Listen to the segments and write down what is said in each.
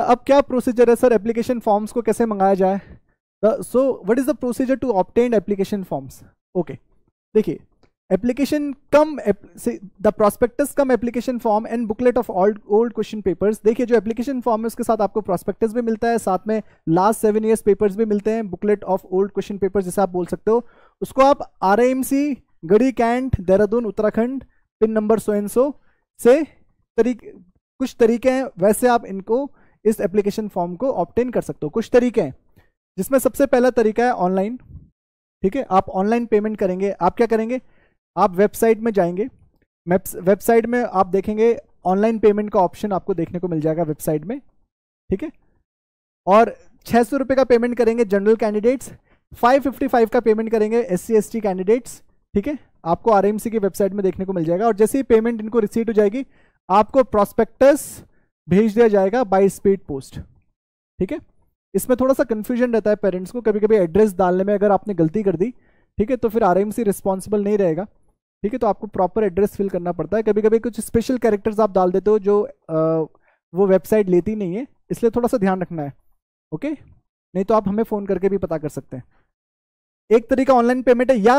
अब क्या प्रोसीजर है सर एप्लीकेशन फॉर्म्स को कैसे मंगाया जाए so what is the procedure to obtain application forms okay देखिए application cum the prospectus cum application form and booklet of old old question papers देखिए जो एप्लीकेशन फॉर्म है उसके साथ आपको प्रोस्पेक्टस भी मिलता है साथ में लास्ट सेवन ईयर्स पेपर्स भी मिलते हैं booklet of old question papers जैसे आप बोल सकते हो उसको आप R M C Garhi cantt Dehradun Uttarakhand pin number so and so से तरीक, कुछ तरीके हैं वैसे आप इनको इस एप्लीकेशन फॉर्म को ऑप्टेन कर सकते हो कुछ तरीके हैं जिसमें सबसे पहला तरीका है ऑनलाइन ठीक है आप ऑनलाइन पेमेंट करेंगे आप क्या करेंगे आप वेबसाइट में जाएंगे वेबसाइट में आप देखेंगे ऑनलाइन पेमेंट का ऑप्शन आपको देखने को मिल जाएगा वेबसाइट में ठीक है और छः सौ रुपये का पेमेंट करेंगे जनरल कैंडिडेट्स 555 का पेमेंट करेंगे एस सी कैंडिडेट्स ठीक है आपको आर की वेबसाइट में देखने को मिल जाएगा और जैसे ही पेमेंट इनको रिसीट हो जाएगी आपको प्रोस्पेक्टस भेज दिया जाएगा बाय स्पीड पोस्ट ठीक है इसमें थोड़ा सा कन्फ्यूजन रहता है पेरेंट्स को कभी कभी एड्रेस डालने में अगर आपने गलती कर दी ठीक है तो फिर आर रिस्पॉन्सिबल नहीं रहेगा ठीक है तो आपको प्रॉपर एड्रेस फिल करना पड़ता है कभी कभी कुछ स्पेशल कैरेक्टर्स आप डाल देते हो जो आ, वो वेबसाइट लेती नहीं है इसलिए थोड़ा सा ध्यान रखना है ओके नहीं तो आप हमें फ़ोन करके भी पता कर सकते हैं एक तरीका ऑनलाइन पेमेंट है या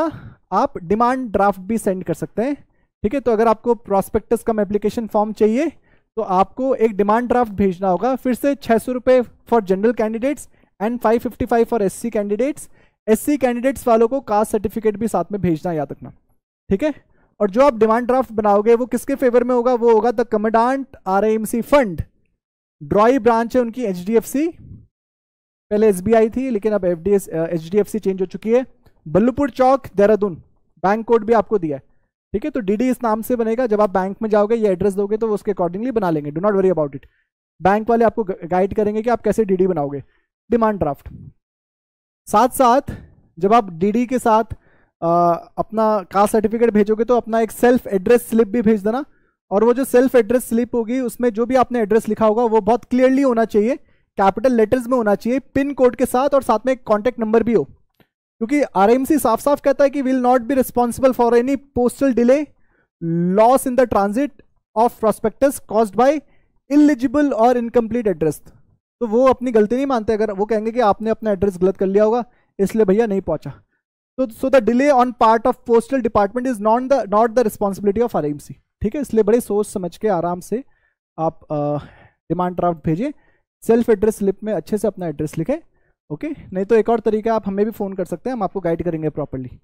आप डिमांड ड्राफ्ट भी सेंड कर सकते हैं ठीक है तो अगर आपको प्रॉस्पेक्टस कम एप्लीकेशन फॉर्म चाहिए तो आपको एक डिमांड ड्राफ्ट भेजना होगा फिर से छः सौ रुपए for general candidates and five fifty five for SC candidates SC candidates वालों को कास्ट सर्टिफिकेट भी साथ में भेजना याद रखना ठीक है और जो आप डिमांड ड्राफ्ट बनाओगे वो किसके फेवर में होगा वो होगा the commandant R fund drawee branch है उनकी एच पहले एस थी लेकिन अब एफ डी चेंज हो चुकी है बल्लूपुर चौक देहरादून बैंक कोड भी आपको दिया है ठीक है तो डीडी इस नाम से बनेगा जब आप बैंक में जाओगे ये एड्रेस दोगे तो उसके अकॉर्डिंगली बना लेंगे do not worry about it bank वाले आपको गाइड करेंगे कि आप कैसे डीडी बनाओगे डिमांड ड्राफ्ट साथ साथ जब आप डीडी के साथ आ, अपना कास्ट सर्टिफिकेट भेजोगे तो अपना एक सेल्फ एड्रेस स्लिप भी भेज देना और वो जो सेल्फ एड्रेस स्लिप होगी उसमें जो भी आपने एड्रेस लिखा होगा वो बहुत क्लियरली होना चाहिए कैपिटल लेटर्स में होना चाहिए पिन कोड के साथ और साथ में एक कॉन्टैक्ट नंबर भी हो क्योंकि आरएमसी साफ साफ कहता है कि will not be responsible for any postal delay loss in the transit of prospectus caused by illegible और इनकम्प्लीट एड्रेस तो वो अपनी गलती नहीं मानते अगर वो कहेंगे कि आपने अपना एड्रेस गलत कर लिया होगा इसलिए भैया नहीं पहुंचा तो so the delay on part of postal department is not the not the responsibility of our ठीक है इसलिए बड़े सोच समझ के आराम से आप डिमांड ड्राफ्ट भेजें सेल्फ एड्रेस स्लिप में अच्छे से अपना एड्रेस लिखें ओके नहीं तो एक और तरीका आप हमें भी फ़ोन कर सकते हैं हम आपको गाइड करेंगे प्रॉपरली